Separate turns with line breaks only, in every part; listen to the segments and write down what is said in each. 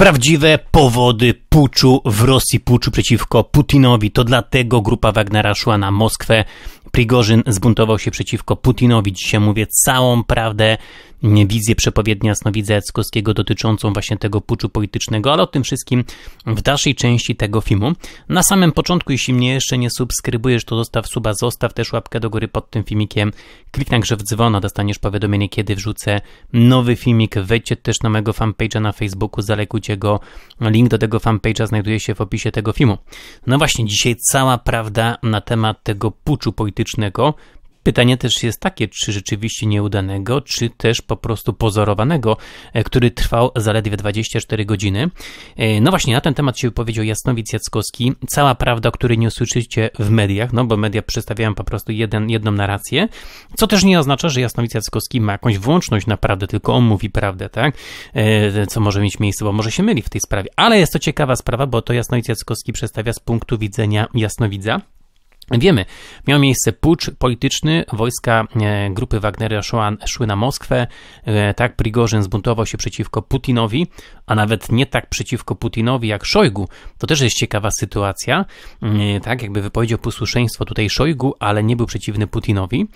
prawdziwe powody puczu w Rosji, puczu przeciwko Putinowi. To dlatego grupa Wagnera szła na Moskwę. Prigorzyn zbuntował się przeciwko Putinowi. Dzisiaj mówię całą prawdę wizję przepowiedni Asnowidza Jackowskiego dotyczącą właśnie tego puczu politycznego, ale o tym wszystkim w dalszej części tego filmu. Na samym początku, jeśli mnie jeszcze nie subskrybujesz, to zostaw suba, zostaw też łapkę do góry pod tym filmikiem, kliknij także w dzwona, dostaniesz powiadomienie, kiedy wrzucę nowy filmik, wejdźcie też na mojego fanpage'a na Facebooku, zalekujcie go, link do tego fanpage'a znajduje się w opisie tego filmu. No właśnie, dzisiaj cała prawda na temat tego puczu politycznego, Pytanie też jest takie, czy rzeczywiście nieudanego, czy też po prostu pozorowanego, e, który trwał zaledwie 24 godziny. E, no właśnie, na ten temat się wypowiedział Jasnowic Jackowski. Cała prawda, o której nie usłyszycie w mediach, no bo media przedstawiają po prostu jeden, jedną narrację, co też nie oznacza, że Jasnowic Jackowski ma jakąś włączność na prawdę, tylko on mówi prawdę, tak? E, co może mieć miejsce, bo może się myli w tej sprawie. Ale jest to ciekawa sprawa, bo to Jasnowic Jackowski przedstawia z punktu widzenia jasnowidza. Wiemy, miał miejsce pucz polityczny, wojska e, grupy Wagnera szły na Moskwę, e, tak Prigorzyn zbuntował się przeciwko Putinowi, a nawet nie tak przeciwko Putinowi jak Szojgu. To też jest ciekawa sytuacja, e, tak jakby wypowiedział posłuszeństwo tutaj Szojgu, ale nie był przeciwny Putinowi.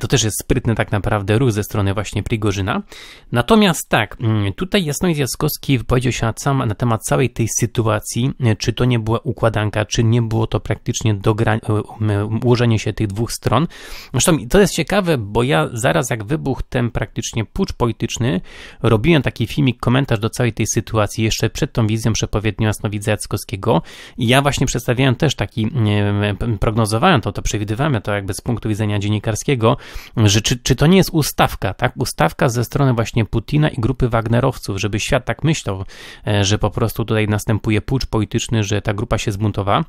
To też jest sprytny tak naprawdę ruch ze strony właśnie Prigorzyna. Natomiast tak, tutaj Jasnowiec Jaskowski wypowiedział się na, na temat całej tej sytuacji, czy to nie była układanka, czy nie było to praktycznie dogranie ułożenie się tych dwóch stron. Zresztą to jest ciekawe, bo ja zaraz jak wybuchł ten praktycznie pucz polityczny, robiłem taki filmik, komentarz do całej tej sytuacji, jeszcze przed tą wizją przepowiedni Jasnowidza Jackowskiego i ja właśnie przedstawiałem też taki, e, prognozowałem to, to przewidywałem to jakby z punktu widzenia dziennikarskiego, że czy, czy to nie jest ustawka, tak? Ustawka ze strony właśnie Putina i grupy Wagnerowców, żeby świat tak myślał, e, że po prostu tutaj następuje pucz polityczny, że ta grupa się zbuntowała.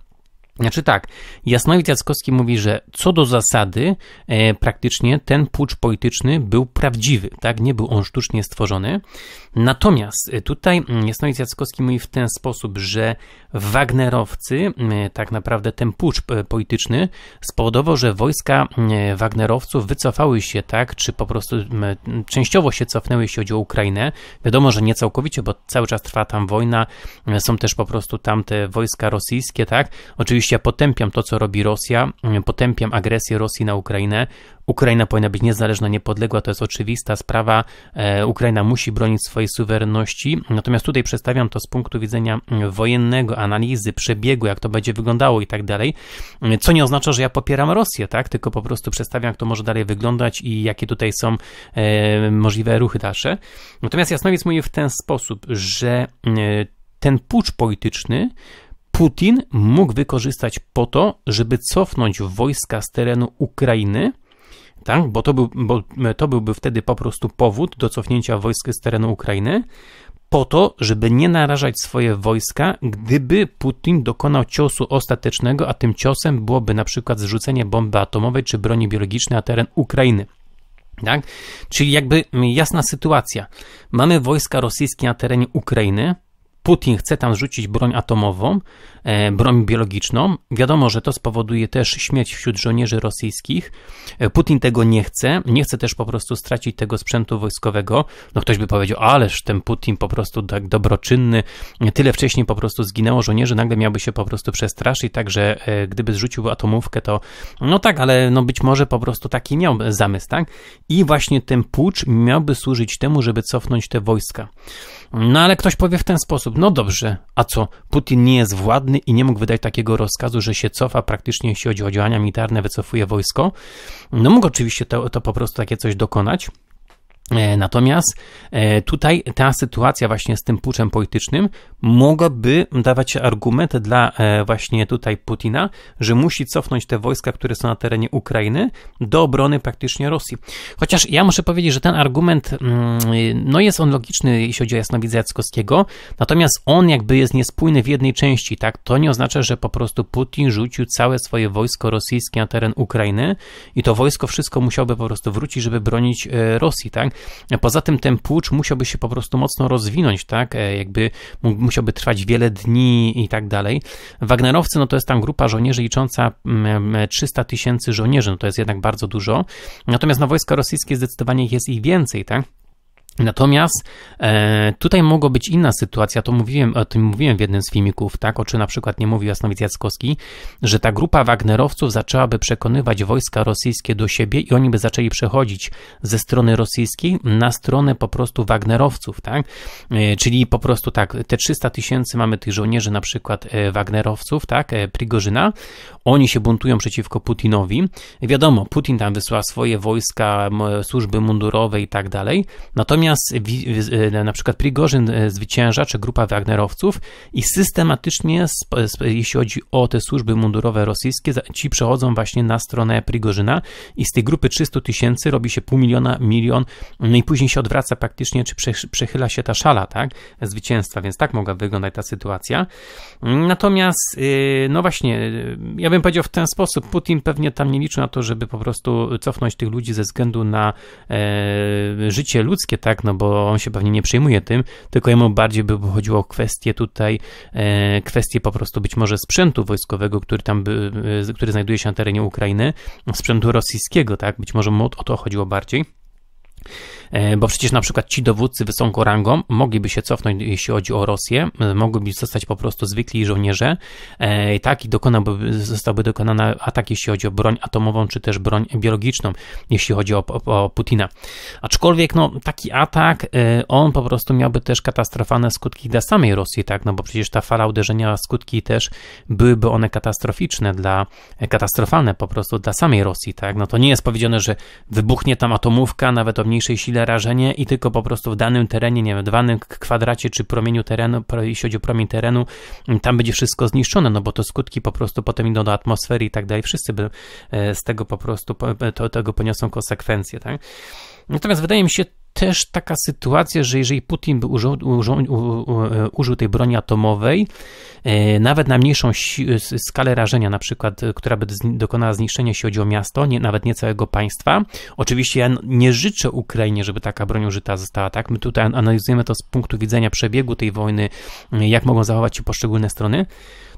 Znaczy tak, Jasnowid Jackowski mówi, że co do zasady e, praktycznie ten pucz polityczny był prawdziwy, tak? nie był on sztucznie stworzony. Natomiast e, tutaj mm, Jasnowid Jackowski mówi w ten sposób, że Wagnerowcy, e, tak naprawdę ten pucz e, polityczny spowodował, że wojska mm, e, Wagnerowców wycofały się, tak, czy po prostu mm, e, częściowo się cofnęły, jeśli chodzi o Ukrainę. Wiadomo, że nie całkowicie, bo cały czas trwa tam wojna, są też po prostu tam te wojska rosyjskie, tak? Oczywiście Oczywiście potępiam to, co robi Rosja, mm, potępiam agresję Rosji na Ukrainę. Ukraina powinna być niezależna, niepodległa, to jest oczywista sprawa. E, Ukraina musi bronić swojej suwerenności. Natomiast tutaj przedstawiam to z punktu widzenia mm, wojennego, analizy, przebiegu, jak to będzie wyglądało i tak dalej. E, co nie oznacza, że ja popieram Rosję, tak? Tylko po prostu przedstawiam, jak to może dalej wyglądać i jakie tutaj są e, możliwe ruchy dalsze. Natomiast Jasnowiec mówi w ten sposób, że mm, ten pucz polityczny Putin mógł wykorzystać po to, żeby cofnąć wojska z terenu Ukrainy, tak? bo, to był, bo to byłby wtedy po prostu powód do cofnięcia wojsk z terenu Ukrainy, po to, żeby nie narażać swoje wojska, gdyby Putin dokonał ciosu ostatecznego, a tym ciosem byłoby na przykład zrzucenie bomby atomowej czy broni biologicznej na teren Ukrainy. Tak? Czyli jakby jasna sytuacja. Mamy wojska rosyjskie na terenie Ukrainy, Putin chce tam zrzucić broń atomową, e, broń biologiczną. Wiadomo, że to spowoduje też śmierć wśród żołnierzy rosyjskich. E, Putin tego nie chce. Nie chce też po prostu stracić tego sprzętu wojskowego. No ktoś by powiedział, ależ ten Putin po prostu tak dobroczynny. Tyle wcześniej po prostu zginęło żołnierzy, nagle miałby się po prostu przestraszyć, także e, gdyby zrzucił atomówkę, to no tak, ale no być może po prostu taki miał zamysł, tak? I właśnie ten pucz miałby służyć temu, żeby cofnąć te wojska. No ale ktoś powie w ten sposób, no dobrze, a co? Putin nie jest władny i nie mógł wydać takiego rozkazu, że się cofa praktycznie, jeśli chodzi o działania militarne, wycofuje wojsko? No mógł oczywiście to, to po prostu takie coś dokonać. E, natomiast e, tutaj ta sytuacja właśnie z tym puczem politycznym mogłaby dawać argument dla e, właśnie tutaj Putina, że musi cofnąć te wojska, które są na terenie Ukrainy do obrony praktycznie Rosji. Chociaż ja muszę powiedzieć, że ten argument mm, no jest on logiczny, jeśli chodzi o jasnowidza Jackowskiego, natomiast on jakby jest niespójny w jednej części, tak? To nie oznacza, że po prostu Putin rzucił całe swoje wojsko rosyjskie na teren Ukrainy i to wojsko wszystko musiałoby po prostu wrócić, żeby bronić Rosji, tak? Poza tym ten płucz musiałby się po prostu mocno rozwinąć, tak? E, jakby musiałby trwać wiele dni i tak dalej. Wagnerowcy, no to jest tam grupa żołnierzy licząca 300 mm, mm, tysięcy żołnierzy, no to jest jednak bardzo dużo. Natomiast na wojska rosyjskie zdecydowanie jest ich więcej, tak? Natomiast e, tutaj mogła być inna sytuacja, to mówiłem, o tym mówiłem w jednym z filmików, tak, o czym na przykład nie mówił Jasnowic Jackowski, że ta grupa Wagnerowców zaczęłaby przekonywać wojska rosyjskie do siebie i oni by zaczęli przechodzić ze strony rosyjskiej na stronę po prostu Wagnerowców, tak, e, czyli po prostu tak, te 300 tysięcy mamy tych żołnierzy na przykład e, Wagnerowców, tak, e, Prigorzyna, oni się buntują przeciwko Putinowi, wiadomo, Putin tam wysłał swoje wojska, służby mundurowe i tak dalej, natomiast spotkania e, na przykład Prigorzyn e, zwycięża, czy grupa Wagnerowców i systematycznie, jeśli chodzi o te służby mundurowe rosyjskie, ci przechodzą właśnie na stronę Prigorzyna i z tej grupy 300 tysięcy robi się pół miliona, milion no i później się odwraca praktycznie, czy przechyla się ta szala, tak, zwycięstwa, więc tak mogła wyglądać ta sytuacja. Natomiast, e, no właśnie, ja bym powiedział w ten sposób, Putin pewnie tam nie liczy na to, żeby po prostu cofnąć tych ludzi ze względu na życie ludzkie, tak, tak, no bo on się pewnie nie przejmuje tym, tylko jemu bardziej by chodziło o kwestie tutaj, e, kwestie po prostu być może sprzętu wojskowego, który tam, by, e, który znajduje się na terenie Ukrainy, sprzętu rosyjskiego, tak, być może mu o to chodziło bardziej. E, bo przecież na przykład ci dowódcy wysoką rangą mogliby się cofnąć, jeśli chodzi o Rosję, mogliby zostać po prostu zwykli żołnierze, e, tak, i dokonałby, zostałby dokonany atak, jeśli chodzi o broń atomową, czy też broń biologiczną, jeśli chodzi o, o, o Putina. Aczkolwiek, no, taki atak, e, on po prostu miałby też katastrofalne skutki dla samej Rosji, tak, no bo przecież ta fala uderzenia, skutki też byłyby one katastroficzne dla, katastrofalne po prostu dla samej Rosji, tak, no to nie jest powiedziane, że wybuchnie tam atomówka, nawet o mniejszej sile, chwilę rażenie i tylko po prostu w danym terenie, nie wiem, w danym kwadracie czy promieniu terenu, jeśli chodzi o promień terenu, mm, tam będzie wszystko zniszczone, no bo to skutki po prostu potem idą do atmosfery i tak dalej. Wszyscy by e, z tego po prostu, e, to, tego poniosą konsekwencje, tak? Natomiast wydaje mi się też taka sytuacja, że jeżeli Putin by użył, użył, użył tej broni atomowej, e, nawet na mniejszą skalę rażenia, na przykład, e, która by dokonała zniszczenia, jeśli chodzi o miasto, nie, nawet nie całego państwa. Oczywiście ja nie życzę Ukrainie, żeby taka broń użyta została, tak? My tutaj analizujemy to z punktu widzenia przebiegu tej wojny, e, jak mogą zachować się poszczególne strony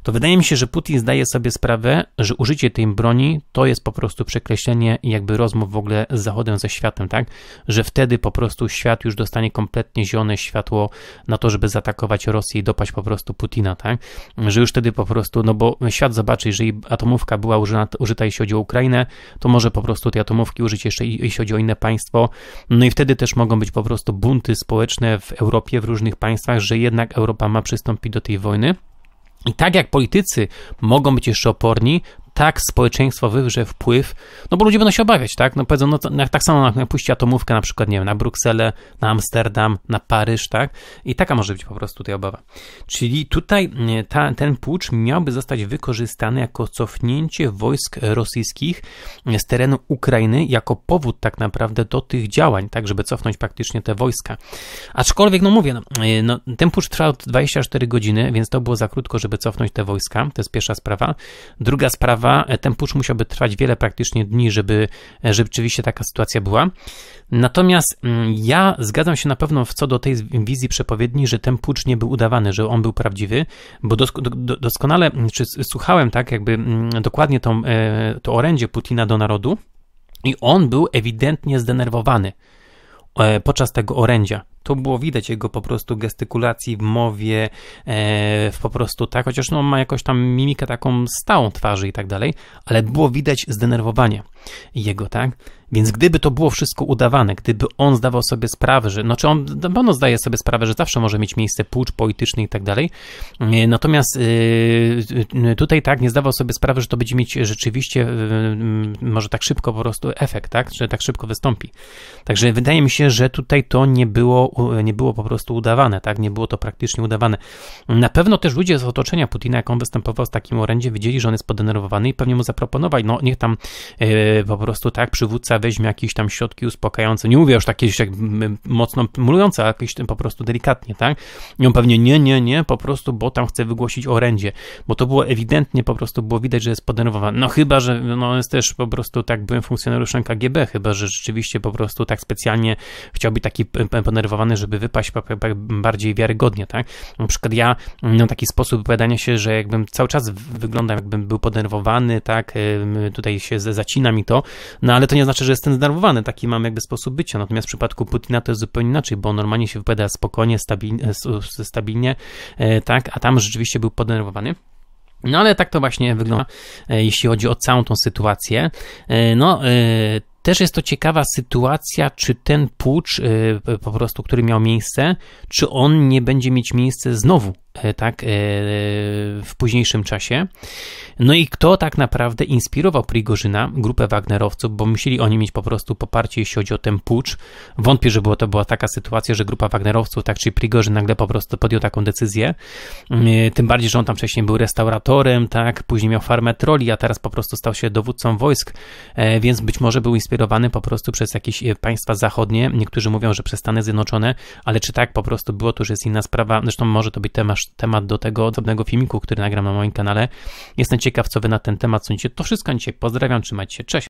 to wydaje mi się, że Putin zdaje sobie sprawę, że użycie tej broni to jest po prostu przekreślenie jakby rozmów w ogóle z Zachodem, ze światem, tak? Że wtedy po prostu prostu świat już dostanie kompletnie zielone światło na to, żeby zaatakować Rosję i dopaść po prostu Putina, tak? Że już wtedy po prostu, no bo świat zobaczy, jeżeli atomówka była użyta, jeśli chodzi o Ukrainę, to może po prostu tej atomówki użyć jeszcze jeśli chodzi o inne państwo. No i wtedy też mogą być po prostu bunty społeczne w Europie, w różnych państwach, że jednak Europa ma przystąpić do tej wojny. I tak jak politycy mogą być jeszcze oporni, tak społeczeństwo wywrze wpływ, no bo ludzie będą się obawiać, tak? No powiedzą, no tak samo napuści atomówkę na przykład, nie wiem, na Brukselę, na Amsterdam, na Paryż, tak? I taka może być po prostu tutaj obawa. Czyli tutaj e, ta, ten pucz miałby zostać wykorzystany jako cofnięcie wojsk rosyjskich e, z terenu Ukrainy, jako powód tak naprawdę do tych działań, tak, żeby cofnąć praktycznie te wojska. Aczkolwiek, no mówię, no, e, no ten pucz trwał 24 godziny, więc to było za krótko, żeby cofnąć te wojska. To jest pierwsza sprawa. Druga sprawa, E, ten pucz musiałby trwać wiele praktycznie dni, żeby, e, żeby rzeczywiście taka sytuacja była. Natomiast mm, ja zgadzam się na pewno w co do tej wizji przepowiedni, że ten pucz nie był udawany, że on był prawdziwy, bo do, doskonale mm, czy słuchałem tak jakby mm, dokładnie tą, e, to orędzie Putina do narodu i on był ewidentnie zdenerwowany. E, podczas tego orędzia. To było widać jego po prostu gestykulacji, w mowie, e, w po prostu tak, chociaż no, ma jakoś tam mimikę taką stałą twarzy i tak dalej, ale było widać zdenerwowanie jego, tak? Więc gdyby to było wszystko udawane, gdyby on zdawał sobie sprawę, że, znaczy no czy on na pewno zdaje sobie sprawę, że zawsze może mieć miejsce płucz polityczny i tak dalej, e, natomiast e, e, tutaj tak, nie zdawał sobie sprawy, że to będzie mieć rzeczywiście może tak szybko po prostu efekt, tak, że tak szybko wystąpi. Także wydaje mi się, że tutaj to nie było, nie było po prostu udawane, tak, nie było to praktycznie udawane. Na pewno też ludzie z otoczenia Putina, jak on występował z takim orędzie, widzieli, że on jest podenerwowany i pewnie mu zaproponowali, no niech tam po prostu tak przywódca weźmie jakieś tam środki uspokajające, nie mówię już takie jak mocno mulujące, ale jakieś tym po prostu delikatnie, tak? I on pewnie nie, nie, nie, po prostu, bo tam chce wygłosić orędzie, bo to było ewidentnie, po prostu było widać, że jest podenerwowany. No chyba, że no jest też po prostu, tak byłem funkcjonariuszem KGB, chyba, że rzeczywiście po prostu tak specjalnie chciał być taki podenerwowany, żeby wypaść bardziej wiarygodnie, tak? Na przykład ja miałem taki sposób wypowiadania się, że jakbym cały czas wyglądał, jakbym był podenerwowany, tak? Tutaj się zacina mi to, no ale to nie znaczy, że że jestem zdenerwowany, taki mam jakby sposób bycia. Natomiast w przypadku Putina to jest zupełnie inaczej, bo normalnie się wypowiada spokojnie, e, stabilnie, stabilnie tak, a tam rzeczywiście był podenerwowany. No ale tak to właśnie wygląda, e, jeśli chodzi o całą tą sytuację. E, no, też jest to ciekawa sytuacja, czy ten pucz po prostu, który miał miejsce, czy on nie będzie mieć miejsce znowu E, tak, e, w późniejszym czasie. No i kto tak naprawdę inspirował Prigorzyna, grupę Wagnerowców, bo musieli oni mieć po prostu poparcie, jeśli chodzi o ten pucz. Wątpię, że było, to była taka sytuacja, że grupa Wagnerowców, tak, czy Prigorzyn nagle po prostu podjął taką decyzję. Mm, e, tym bardziej, że on tam wcześniej był restauratorem, tak, później miał farmę troli, a teraz po prostu stał się dowódcą wojsk, więc być może był inspirowany po prostu przez jakieś państwa zachodnie. Niektórzy mówią, że przez Stany Zjednoczone, ale czy tak po prostu było, to już jest inna sprawa. Zresztą może to być temat temat do tego osobnego filmiku, który nagram na moim kanale. Jestem ciekaw, co wy na ten temat sądzicie. To wszystko na dzisiaj. Pozdrawiam, trzymajcie się, cześć.